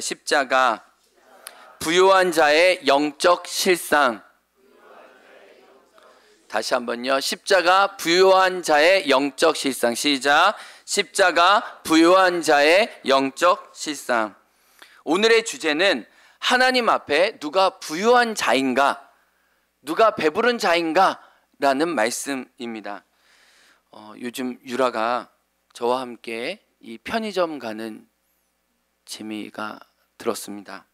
십자가 부유한 자의 영적 실상 다시 한번요. 십자가 부유한 자의 영적 실상 시작. 십자가 부유한 자의 영적 실상. 오늘의 주제는 하나님 앞에 누가 부유한 자인가, 누가 배부른 자인가라는 말씀입니다. 어, 요즘 유라가 저와 함께 이 편의점 가는 재미가 들었습니다.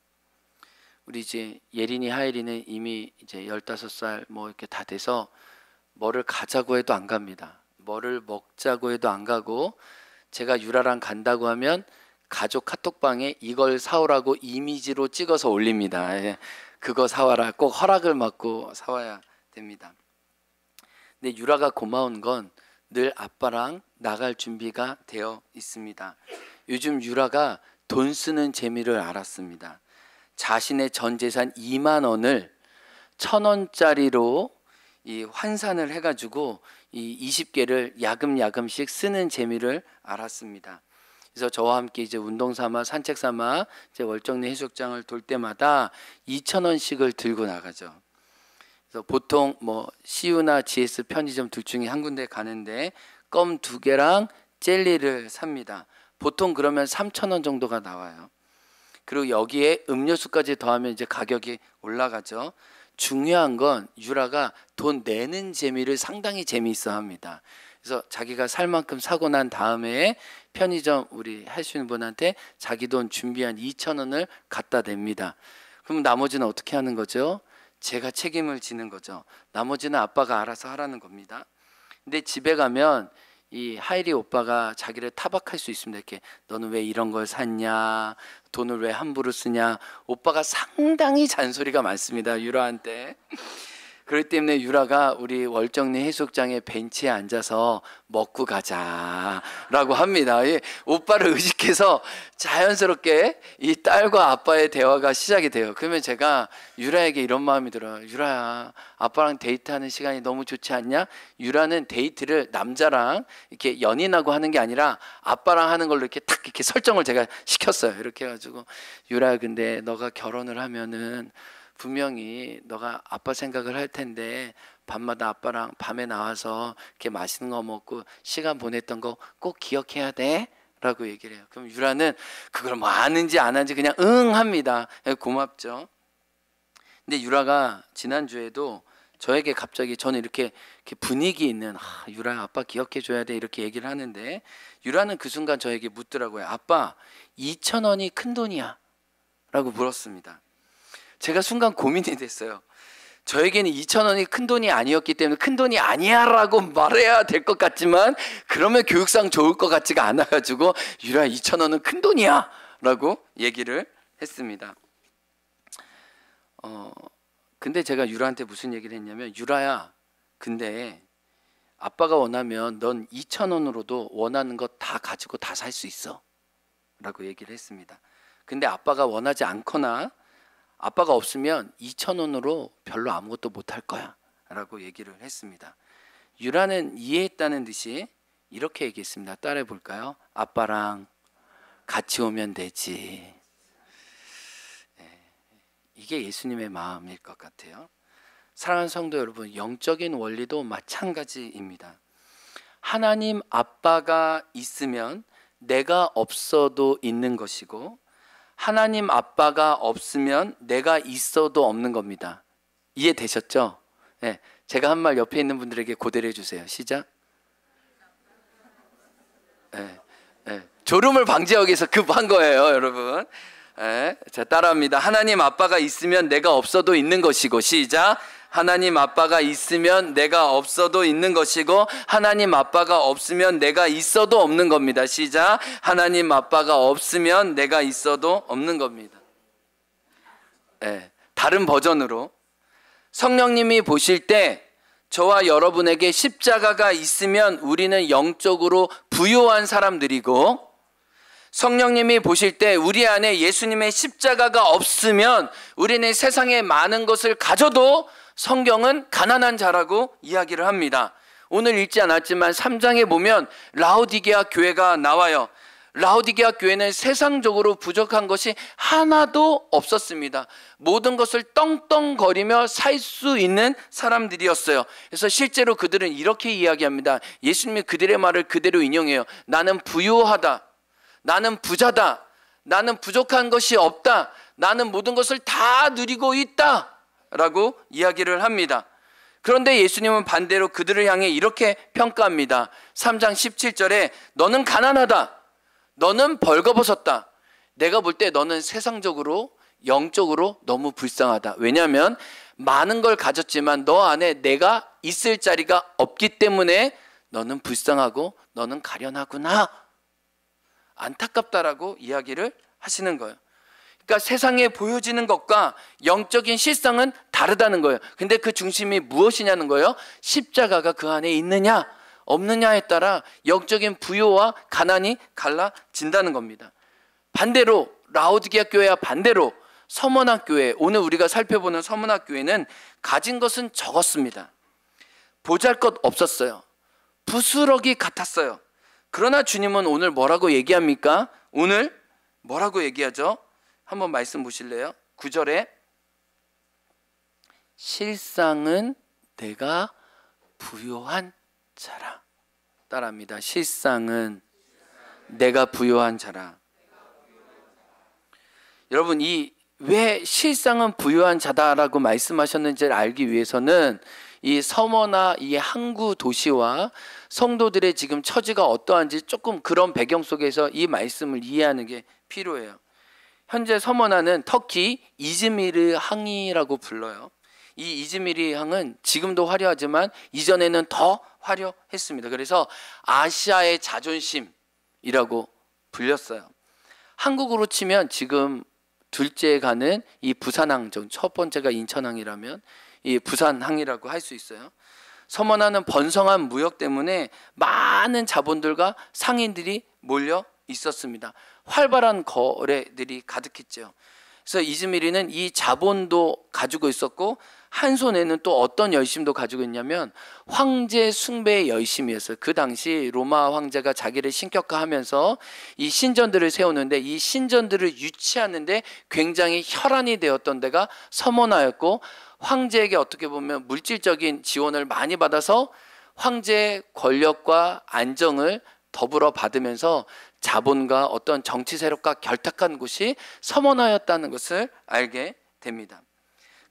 우리 이제 예린이 하일이는 이미 이제 15살 뭐 이렇게 다 돼서 뭐를 가자고 해도 안 갑니다. 뭐를 먹자고 해도 안 가고 제가 유라랑 간다고 하면 가족 카톡방에 이걸 사오라고 이미지로 찍어서 올립니다. 예. 그거 사와라. 꼭 허락을 받고 사와야 됩니다. 근데 유라가 고마운 건 늘 아빠랑 나갈 준비가 되어 있습니다. 요즘 유라가 돈 쓰는 재미를 알았습니다. 자신의 전 재산 2만 원을 천 원짜리로 이 환산을 해가지고 이 20개를 야금야금씩 쓰는 재미를 알았습니다. 그래서 저와 함께 이제 운동 삼아 산책 삼아 제 월정리 해수욕장을 돌 때마다 2천 원씩을 들고 나가죠. 그래서 보통 뭐 CU나 GS 편의점 둘 중에 한 군데 가는데 껌 두 개랑 젤리를 삽니다. 보통 그러면 3천원 정도가 나와요. 그리고 여기에 음료수까지 더하면 이제 가격이 올라가죠. 중요한 건 유라가 돈 내는 재미를 상당히 재미있어 합니다. 그래서 자기가 살 만큼 사고 난 다음에 편의점 우리 할 수 있는 분한테 자기 돈 준비한 2천 원을 갖다 댑니다. 그럼 나머지는 어떻게 하는 거죠? 제가 책임을 지는 거죠. 나머지는 아빠가 알아서 하라는 겁니다. 근데 집에 가면 이 하이리 오빠가 자기를 타박할 수 있습니다. 이렇게 너는 왜 이런 걸 샀냐? 돈을 왜 함부로 쓰냐? 오빠가 상당히 잔소리가 많습니다. 유라한테. 그렇기 때문에 유라가 우리 월정리 해수욕장의 벤치에 앉아서 먹고 가자라고 합니다. 예, 오빠를 의식해서 자연스럽게 이 딸과 아빠의 대화가 시작이 돼요. 그러면 제가 유라에게 이런 마음이 들어요. 유라야, 아빠랑 데이트하는 시간이 너무 좋지 않냐? 유라는 데이트를 남자랑 이렇게 연인하고 하는 게 아니라 아빠랑 하는 걸로 이렇게 탁 이렇게 설정을 제가 시켰어요. 이렇게 해가지고 유라 근데 너가 결혼을 하면은 분명히 너가 아빠 생각을 할 텐데 밤마다 아빠랑 밤에 나와서 이렇게 맛있는 거 먹고 시간 보냈던 거 꼭 기억해야 돼. 라고 얘기를 해요. 그럼 유라는 그걸 뭐 아는지 안 하는지 그냥 응 합니다. 예, 고맙죠. 근데 유라가 지난주에도 저에게 갑자기 저는 이렇게, 이렇게 분위기 있는 아, 유라 아빠 기억해 줘야 돼 이렇게 얘기를 하는데 유라는 그 순간 저에게 묻더라고요. 아빠 2천 원이 큰 돈이야. 라고 물었습니다. 제가 순간 고민이 됐어요. 저에게는 2천 원이 큰 돈이 아니었기 때문에 큰 돈이 아니야라고 말해야 될 것 같지만 그러면 교육상 좋을 것 같지가 않아가지고 유라 2천 원은 큰 돈이야라고 얘기를 했습니다. 어 근데 제가 유라한테 무슨 얘기를 했냐면 유라야 근데 아빠가 원하면 넌 2천 원으로도 원하는 것다 가지고 다 살 수 있어라고 얘기를 했습니다. 근데 아빠가 원하지 않거나 아빠가 없으면 2천 원으로 별로 아무것도 못할 거야 라고 얘기를 했습니다. 유라는 이해했다는 듯이 이렇게 얘기했습니다. 따라해 볼까요? 아빠랑 같이 오면 되지. 예, 이게 예수님의 마음일 것 같아요. 사랑하는 성도 여러분, 영적인 원리도 마찬가지입니다. 하나님 아빠가 있으면 내가 없어도 있는 것이고 하나님 아빠가 없으면 내가 있어도 없는 겁니다. 이해되셨죠? 네, 제가 한 말 옆에 있는 분들에게 고대를 해주세요. 시작. 네, 네. 졸음을 방지하기 위해서 급한 거예요, 여러분. 자, 따라합니다. 하나님 아빠가 있으면 내가 없어도 있는 것이고, 시작. 하나님 아빠가 있으면 내가 없어도 있는 것이고 하나님 아빠가 없으면 내가 있어도 없는 겁니다. 시작. 하나님 아빠가 없으면 내가 있어도 없는 겁니다. 네, 다른 버전으로 성령님이 보실 때 저와 여러분에게 십자가가 있으면 우리는 영적으로 부요한 사람들이고 성령님이 보실 때 우리 안에 예수님의 십자가가 없으면 우리는 세상에 많은 것을 가져도 성경은 가난한 자라고 이야기를 합니다. 오늘 읽지 않았지만 3장에 보면 라오디게아 교회가 나와요. 라오디게아 교회는 세상적으로 부족한 것이 하나도 없었습니다. 모든 것을 떵떵거리며 살 수 있는 사람들이었어요. 그래서 실제로 그들은 이렇게 이야기합니다. 예수님이 그들의 말을 그대로 인용해요. 나는 부유하다. 나는 부자다. 나는 부족한 것이 없다. 나는 모든 것을 다 누리고 있다. 라고 이야기를 합니다. 그런데 예수님은 반대로 그들을 향해 이렇게 평가합니다. 3장 17절에 너는 가난하다. 너는 벌거벗었다. 내가 볼 때 너는 세상적으로 영적으로 너무 불쌍하다. 왜냐하면 많은 걸 가졌지만 너 안에 내가 있을 자리가 없기 때문에 너는 불쌍하고 너는 가련하구나 안타깝다라고 이야기를 하시는 거예요. 그러니까 세상에 보여지는 것과 영적인 실상은 다르다는 거예요. 근데 그 중심이 무엇이냐는 거예요. 십자가가 그 안에 있느냐 없느냐에 따라 영적인 부요와 가난이 갈라진다는 겁니다. 반대로 라오디게아 교회와 반대로 서문학 교회 오늘 우리가 살펴보는 서문학 교회는 가진 것은 적었습니다. 보잘것 없었어요. 부스러기 같았어요. 그러나 주님은 오늘 뭐라고 얘기합니까? 오늘 뭐라고 얘기하죠? 한번 말씀 보실래요? 9절에 실상은 내가 부요한 자라. 따라합니다. 실상은 내가 부요한 자라. 여러분 이 왜 실상은 부유한 자다라고 말씀하셨는지를 알기 위해서는 이 서머나 이 항구 도시와 성도들의 지금 처지가 어떠한지 조금 그런 배경 속에서 이 말씀을 이해하는 게 필요해요. 현재 서머나는 터키 이즈미르 항이라고 불러요. 이 이즈미르 항은 지금도 화려하지만 이전에는 더 화려했습니다. 그래서 아시아의 자존심이라고 불렸어요. 한국으로 치면 지금 둘째 가는 이 부산항, 중첫 번째가 인천항이라면 이 부산항이라고 할 수 있어요. 서원하는 번성한 무역 때문에 많은 자본들과 상인들이 몰려 있었습니다. 활발한 거래들이 가득했죠. 그래서 이즈미리는 이 자본도 가지고 있었고 한 손에는 또 어떤 열심도 가지고 있냐면 황제 숭배의 열심이었어요. 그 당시 로마 황제가 자기를 신격화하면서 이 신전들을 세우는데 이 신전들을 유치하는데 굉장히 혈안이 되었던 데가 서머나였고 황제에게 어떻게 보면 물질적인 지원을 많이 받아서 황제의 권력과 안정을 더불어 받으면서 자본과 어떤 정치 세력과 결탁한 곳이 서머나였다는 것을 알게 됩니다.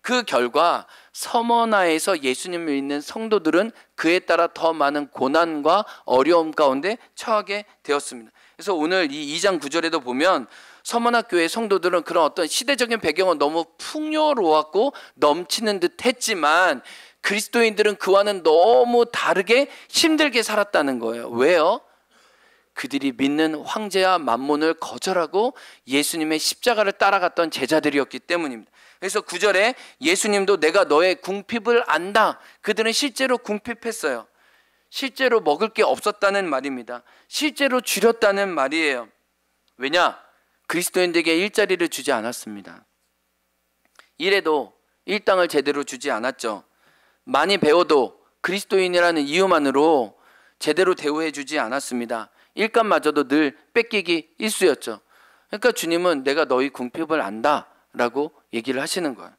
그 결과 서머나에서 예수님을 믿는 성도들은 그에 따라 더 많은 고난과 어려움 가운데 처하게 되었습니다. 그래서 오늘 이 2장 9절에도 보면 서머나 교회 성도들은 그런 어떤 시대적인 배경은 너무 풍요로웠고 넘치는 듯 했지만 그리스도인들은 그와는 너무 다르게 힘들게 살았다는 거예요. 왜요? 그들이 믿는 황제와 만몬을 거절하고 예수님의 십자가를 따라갔던 제자들이었기 때문입니다. 그래서 9절에 예수님도 내가 너의 궁핍을 안다. 그들은 실제로 궁핍했어요. 실제로 먹을 게 없었다는 말입니다. 실제로 줄였다는 말이에요. 왜냐? 그리스도인들에게 일자리를 주지 않았습니다. 이래도 일당을 제대로 주지 않았죠. 많이 배워도 그리스도인이라는 이유만으로 제대로 대우해 주지 않았습니다. 일감마저도 늘 뺏기기 일쑤였죠 그러니까 주님은 내가 너희 궁핍을 안다. 라고 얘기를 하시는 거예요.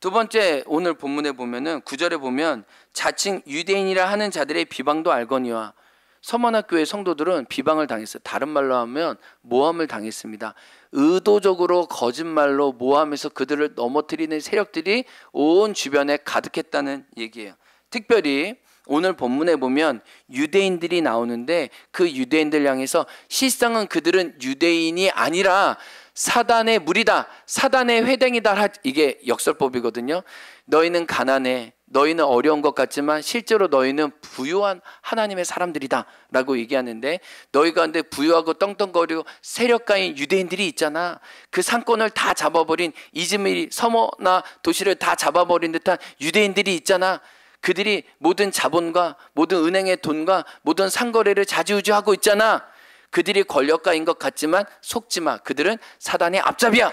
두 번째 오늘 본문에 보면은 구절에 보면 자칭 유대인이라 하는 자들의 비방도 알거니와 서만학교의 성도들은 비방을 당했어요. 다른 말로 하면 모함을 당했습니다. 의도적으로 거짓말로 모함해서 그들을 넘어뜨리는 세력들이 온 주변에 가득했다는 얘기예요. 특별히 오늘 본문에 보면 유대인들이 나오는데 그 유대인들 향해서 실상은 그들은 유대인이 아니라 사단의 무리다. 사단의 회댕이다. 이게 역설법이거든요. 너희는 가난해. 너희는 어려운 것 같지만 실제로 너희는 부유한 하나님의 사람들이다. 라고 얘기하는데 너희가 근데 부유하고 떵떵거리고 세력가인 유대인들이 있잖아. 그 상권을 다 잡아버린 이즈미리 서머나 도시를 다 잡아버린 듯한 유대인들이 있잖아. 그들이 모든 자본과 모든 은행의 돈과 모든 상거래를 자지우지하고 있잖아. 그들이 권력가인 것 같지만 속지 마. 그들은 사단의 앞잡이야.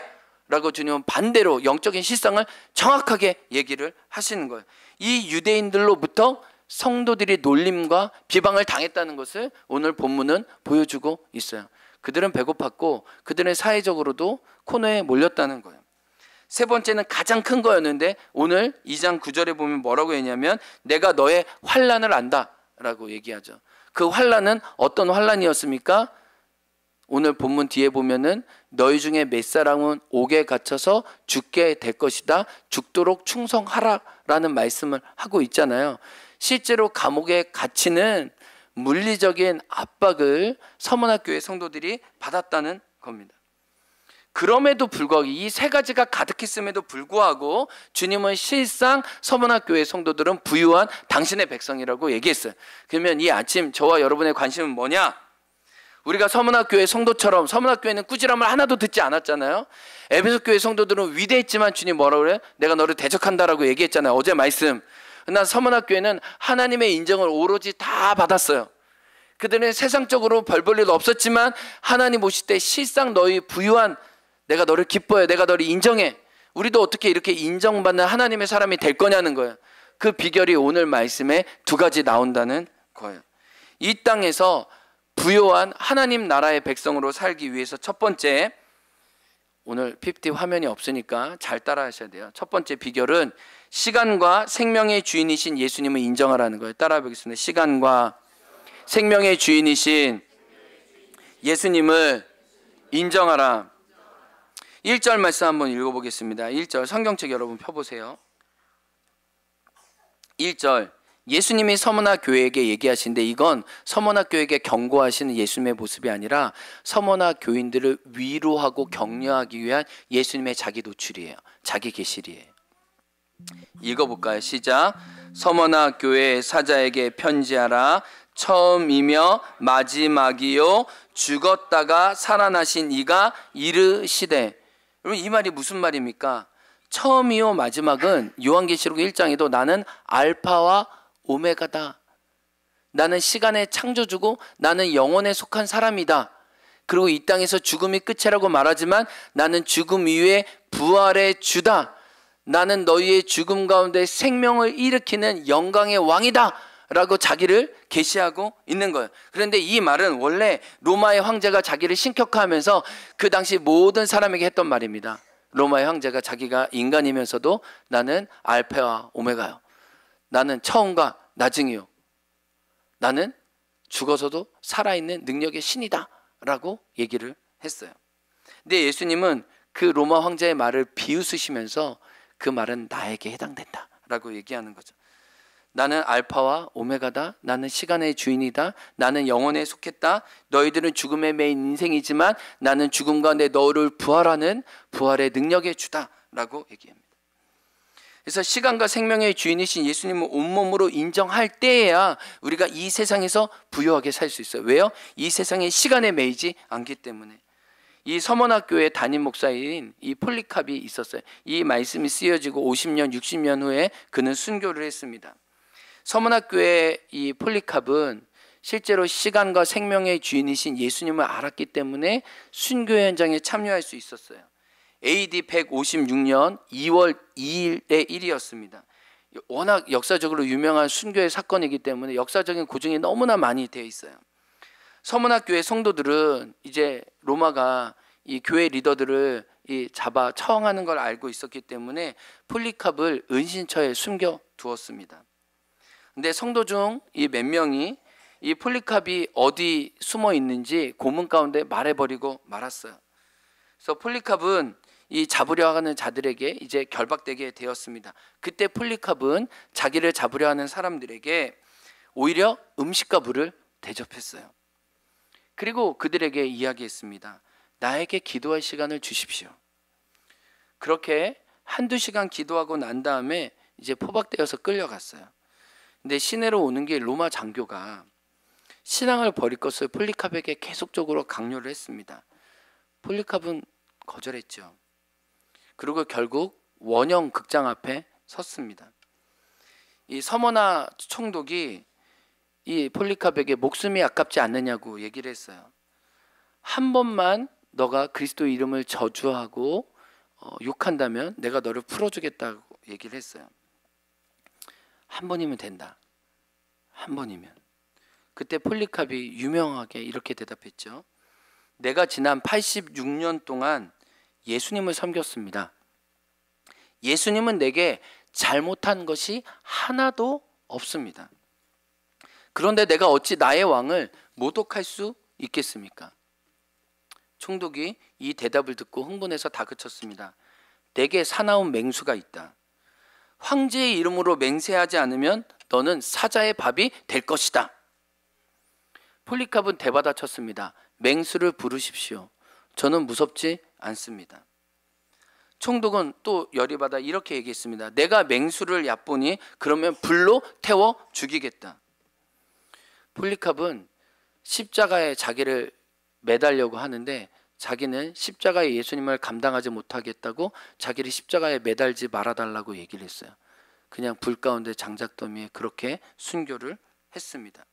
라고 주님은 반대로 영적인 실상을 정확하게 얘기를 하시는 거예요. 이 유대인들로부터 성도들이 놀림과 비방을 당했다는 것을 오늘 본문은 보여주고 있어요. 그들은 배고팠고 그들은 사회적으로도 코너에 몰렸다는 거예요. 세 번째는 가장 큰 거였는데 오늘 2장 9절에 보면 뭐라고 했냐면 내가 너의 환란을 안다라고 얘기하죠. 그 환란은 어떤 환란이었습니까? 오늘 본문 뒤에 보면은 너희 중에 몇 사람은 옥에 갇혀서 죽게 될 것이다. 죽도록 충성하라라는 말씀을 하고 있잖아요. 실제로 감옥에 갇히는 물리적인 압박을 서문학교의 성도들이 받았다는 겁니다. 그럼에도 불구하고 이 세 가지가 가득했음에도 불구하고 주님은 실상 서문학교의 성도들은 부유한 당신의 백성이라고 얘기했어요. 그러면 이 아침 저와 여러분의 관심은 뭐냐? 우리가 서문학교의 성도처럼 서문학교에는 꾸지람을 하나도 듣지 않았잖아요. 에베소 교회 성도들은 위대했지만 주님 뭐라 그래? 내가 너를 대적한다라고 얘기했잖아요. 어제 말씀. 난 서문학교에는 하나님의 인정을 오로지 다 받았어요. 그들은 세상적으로 벌볼일 없었지만 하나님 오실 때 실상 너희 부유한 내가 너를 기뻐해. 내가 너를 인정해. 우리도 어떻게 이렇게 인정받는 하나님의 사람이 될 거냐는 거예요. 그 비결이 오늘 말씀에 두 가지 나온다는 거예요. 이 땅에서 부요한 하나님 나라의 백성으로 살기 위해서 첫 번째 오늘 PPT 화면이 없으니까 잘 따라 하셔야 돼요. 첫 번째 비결은 시간과 생명의 주인이신 예수님을 인정하라는 거예요. 따라 보겠습니다 시간과 생명의 주인이신 예수님을 인정하라. 1절 말씀 한번 읽어보겠습니다. 1절 성경책 여러분 펴보세요. 1절 예수님이 서머나 교회에게 얘기하신데 이건 서머나 교회에게 경고하시는 예수님의 모습이 아니라 서머나 교인들을 위로하고 격려하기 위한 예수님의 자기 노출이에요. 자기 계실이에요. 읽어볼까요? 시작. 서머나 교회 사자에게 편지하라. 처음이며 마지막이요. 죽었다가 살아나신 이가 이르시되 이 말이 무슨 말입니까? 처음이요 마지막은 요한계시록 1장에도 나는 알파와 오메가다. 나는 시간의 창조주고 나는 영원에 속한 사람이다. 그리고 이 땅에서 죽음이 끝이라고 말하지만 나는 죽음 이에 부활의 주다. 나는 너희의 죽음 가운데 생명을 일으키는 영광의 왕이다. 라고 자기를 계시하고 있는 거예요. 그런데 이 말은 원래 로마의 황제가 자기를 신격화하면서 그 당시 모든 사람에게 했던 말입니다. 로마의 황제가 자기가 인간이면서도 나는 알페와 오메가요. 나는 처음과 나중이요. 나는 죽어서도 살아있는 능력의 신이다. 라고 얘기를 했어요. 근데 예수님은 그 로마 황제의 말을 비웃으시면서 그 말은 나에게 해당된다. 라고 얘기하는 거죠. 나는 알파와 오메가다. 나는 시간의 주인이다. 나는 영원에 속했다. 너희들은 죽음의메인 인생이지만 나는 죽음과 내 너를 부활하는 부활의 능력의 주다. 라고 얘기합니다. 그래서 시간과 생명의 주인이신 예수님을 온몸으로 인정할 때에야 우리가 이 세상에서 부유하게 살 수 있어요. 왜요? 이 세상의 시간에 매이지 않기 때문에. 이 서원학교의 담임 목사인 이 폴리캅이 있었어요. 이 말씀이 쓰여지고 50년, 60년 후에 그는 순교를 했습니다. 서문학교의 이 폴리캅은 실제로 시간과 생명의 주인이신 예수님을 알았기 때문에 순교 현장에 참여할 수 있었어요. AD 156년 2월 2일의 일이었습니다. 워낙 역사적으로 유명한 순교의 사건이기 때문에 역사적인 고증이 너무나 많이 되어 있어요. 서문학교의 성도들은 이제 로마가 이 교회 리더들을 이 잡아 처형하는 걸 알고 있었기 때문에 폴리캅을 은신처에 숨겨 두었습니다. 근데 성도 중 이 몇 명이 이 폴리캅이 어디 숨어 있는지 고문 가운데 말해버리고 말았어요. 그래서 폴리캅은 이 잡으려 하는 자들에게 이제 결박되게 되었습니다. 그때 폴리캅은 자기를 잡으려 하는 사람들에게 오히려 음식과 물을 대접했어요. 그리고 그들에게 이야기했습니다. 나에게 기도할 시간을 주십시오. 그렇게 한두 시간 기도하고 난 다음에 이제 포박되어서 끌려갔어요. 근데 시내로 오는 길 로마 장교가 신앙을 버릴 것을 폴리캅에게 계속적으로 강요를 했습니다. 폴리캅은 거절했죠. 그리고 결국 원형 극장 앞에 섰습니다. 이 서머나 총독이 이 폴리캅에게 목숨이 아깝지 않느냐고 얘기를 했어요. 한 번만 너가 그리스도 이름을 저주하고 어, 욕한다면 내가 너를 풀어주겠다고 얘기를 했어요. 한 번이면 된다. 한 번이면. 그때 폴리캅이 유명하게 이렇게 대답했죠. 내가 지난 86년 동안 예수님을 섬겼습니다. 예수님은 내게 잘못한 것이 하나도 없습니다. 그런데 내가 어찌 나의 왕을 모독할 수 있겠습니까? 총독이 이 대답을 듣고 흥분해서 다그쳤습니다. 내게 사나운 맹수가 있다. 황제의 이름으로 맹세하지 않으면 너는 사자의 밥이 될 것이다. 폴리캅은 대받아 쳤습니다. 맹수를 부르십시오. 저는 무섭지 않습니다. 총독은 또 열이 받아 이렇게 얘기했습니다. 내가 맹수를 얕보니 그러면 불로 태워 죽이겠다. 폴리캅은 십자가에 자기를 매달려고 하는데 자기는 십자가의 예수님을 감당하지 못하겠다고 자기를 십자가에 매달지 말아달라고 얘기를 했어요. 그냥 불 가운데 장작더미에 그렇게 순교를 했습니다.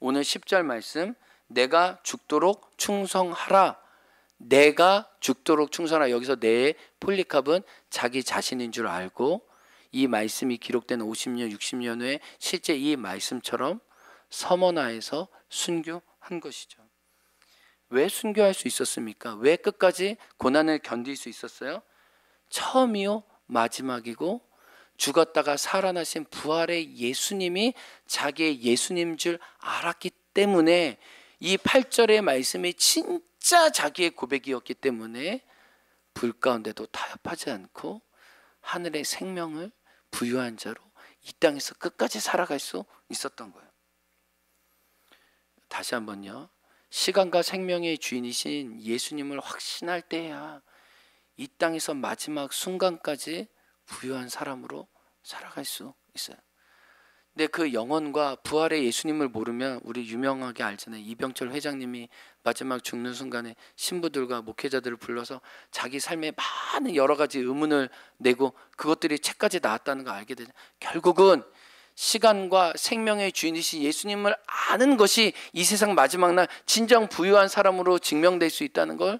오늘 1절 말씀 내가 죽도록 충성하라. 내가 죽도록 충성하라. 여기서 내 폴리캅은 자기 자신인 줄 알고 이 말씀이 기록된 50년, 60년 후에 실제 이 말씀처럼 서머나에서 순교한 것이죠. 왜 순교할 수 있었습니까? 왜 끝까지 고난을 견딜 수 있었어요? 처음이요, 마지막이고 죽었다가 살아나신 부활의 예수님이 자기의 예수님 줄 알았기 때문에 이 8절의 말씀이 진짜 자기의 고백이었기 때문에 불 가운데도 타협하지 않고 하늘의 생명을 부유한 자로 이 땅에서 끝까지 살아갈 수 있었던 거예요. 다시 한번요. 시간과 생명의 주인이신 예수님을 확신할 때야 이 땅에서 마지막 순간까지 부유한 사람으로 살아갈 수 있어요. 근데 그 영혼과 부활의 예수님을 모르면 우리 유명하게 알잖아요. 이병철 회장님이 마지막 죽는 순간에 신부들과 목회자들을 불러서 자기 삶에 많은 여러 가지 의문을 내고 그것들이 책까지 나왔다는 걸 알게 되죠. 결국은 시간과 생명의 주인이신 예수님을 아는 것이 이 세상 마지막 날 진정 부유한 사람으로 증명될 수 있다는 걸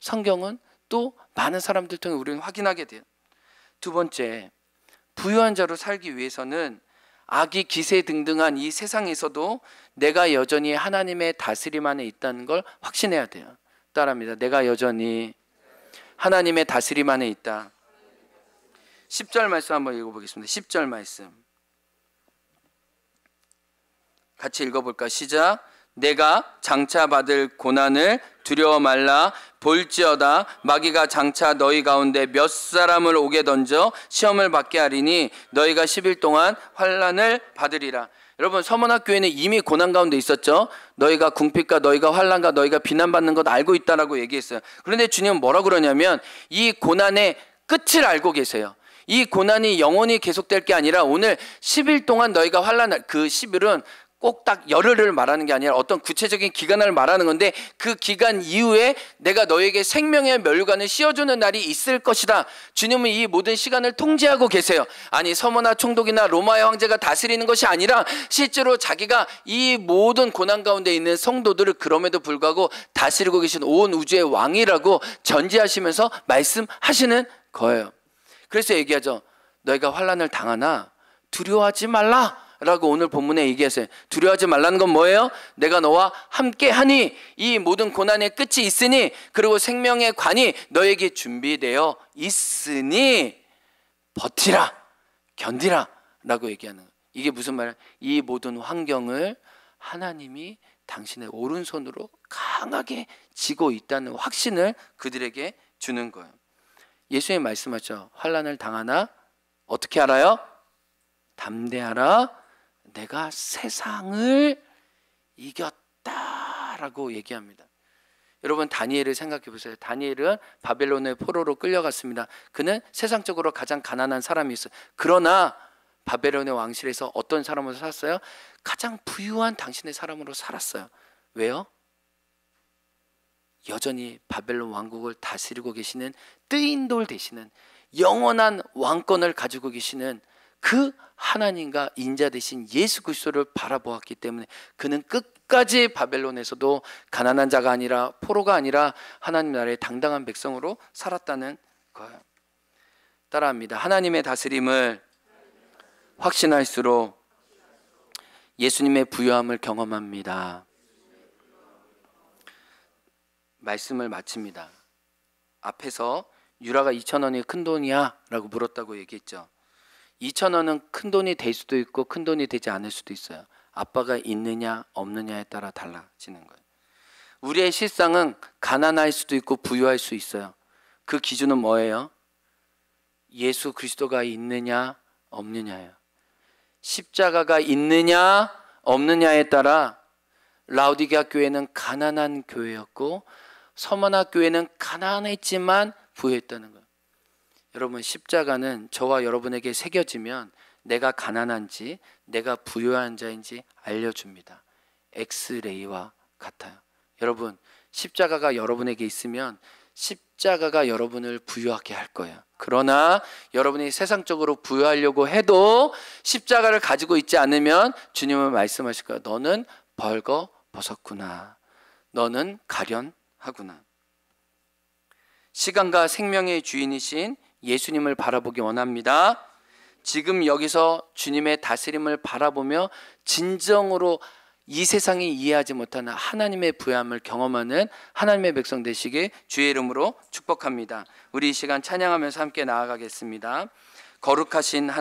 성경은 또 많은 사람들 통해 우리는 확인하게 돼요. 두 번째, 부유한 자로 살기 위해서는 악이 기세 등등한 이 세상에서도 내가 여전히 하나님의 다스림 안에 있다는 걸 확신해야 돼요. 따라합니다. 내가 여전히 하나님의 다스림 안에 있다. 10절 말씀 한번 읽어보겠습니다. 10절 말씀. 같이 읽어볼까? 시작. 내가 장차 받을 고난을 두려워 말라 볼지어다 마귀가 장차 너희 가운데 몇 사람을 오게 던져 시험을 받게 하리니 너희가 10일 동안 환란을 받으리라. 여러분 서문학교에는 이미 고난 가운데 있었죠. 너희가 궁핍과 너희가 환란과 너희가 비난받는 것 알고 있다라고 얘기했어요. 그런데 주님은 뭐라 그러냐면 이 고난의 끝을 알고 계세요. 이 고난이 영원히 계속될 게 아니라 오늘 10일 동안 너희가 환란할 그 10일은 꼭딱 열흘을 말하는 게 아니라 어떤 구체적인 기간을 말하는 건데 그 기간 이후에 내가 너에게 생명의 멸관을 씌워주는 날이 있을 것이다. 주님은 이 모든 시간을 통제하고 계세요. 아니 서머나 총독이나 로마의 황제가 다스리는 것이 아니라 실제로 자기가 이 모든 고난 가운데 있는 성도들을 그럼에도 불구하고 다스리고 계신 온 우주의 왕이라고 전제하시면서 말씀하시는 거예요. 그래서 얘기하죠. 너희가 환란을 당하나 두려워하지 말라. 라고 오늘 본문에 얘기했어요. 두려워하지 말라는 건 뭐예요? 내가 너와 함께 하니 이 모든 고난의 끝이 있으니 그리고 생명의 관이 너에게 준비되어 있으니 버티라. 견디라. 라고 얘기하는 거예요. 이게 무슨 말이야? 이 모든 환경을 하나님이 당신의 오른손으로 강하게 지고 있다는 확신을 그들에게 주는 거예요. 예수님 말씀하죠. 환란을 당하나 어떻게 알아요? 담대하라 내가 세상을 이겼다라고 얘기합니다. 여러분 다니엘을 생각해 보세요. 다니엘은 바벨론의 포로로 끌려갔습니다. 그는 세상적으로 가장 가난한 사람이었어요. 그러나 바벨론의 왕실에서 어떤 사람으로 살았어요? 가장 부유한 당신의 사람으로 살았어요. 왜요? 여전히 바벨론 왕국을 다스리고 계시는 뜨인 돌 되시는 영원한 왕권을 가지고 계시는 그 하나님과 인자 되신 예수 그리스도를 바라보았기 때문에 그는 끝까지 바벨론에서도 가난한 자가 아니라 포로가 아니라 하나님 나라의 당당한 백성으로 살았다는 거예요. 따라합니다. 하나님의 다스림을 확신할수록 예수님의 부여함을 경험합니다. 말씀을 마칩니다. 앞에서 유라가 2천 원이 큰 돈이야 라고 물었다고 얘기했죠. 2천 원은 큰 돈이 될 수도 있고 큰 돈이 되지 않을 수도 있어요. 아빠가 있느냐 없느냐에 따라 달라지는 거예요. 우리의 실상은 가난할 수도 있고 부유할 수 있어요. 그 기준은 뭐예요? 예수 그리스도가 있느냐 없느냐예요. 십자가가 있느냐 없느냐에 따라 라우디게아 교회는 가난한 교회였고 서머나 교회는 가난했지만 부유했다는 거예요. 여러분 십자가는 저와 여러분에게 새겨지면 내가 가난한지 내가 부유한 자인지 알려줍니다. 엑스레이와 같아요. 여러분 십자가가 여러분에게 있으면 십자가가 여러분을 부유하게 할 거예요. 그러나 여러분이 세상적으로 부유하려고 해도 십자가를 가지고 있지 않으면 주님은 말씀하실 거예요. 너는 벌거 벗었구나. 너는 가련하구나. 시간과 생명의 주인이신 예수님을 바라보기 원합니다. 지금 여기서 주님의 다스림을 바라보며 진정으로 이 세상이 이해하지 못하는 하나님의 부함을 경험하는 하나님의 백성 되시길 주의 이름으로 축복합니다. 우리 이 시간 찬양하면서 함께 나아가겠습니다. 거룩하신 하나님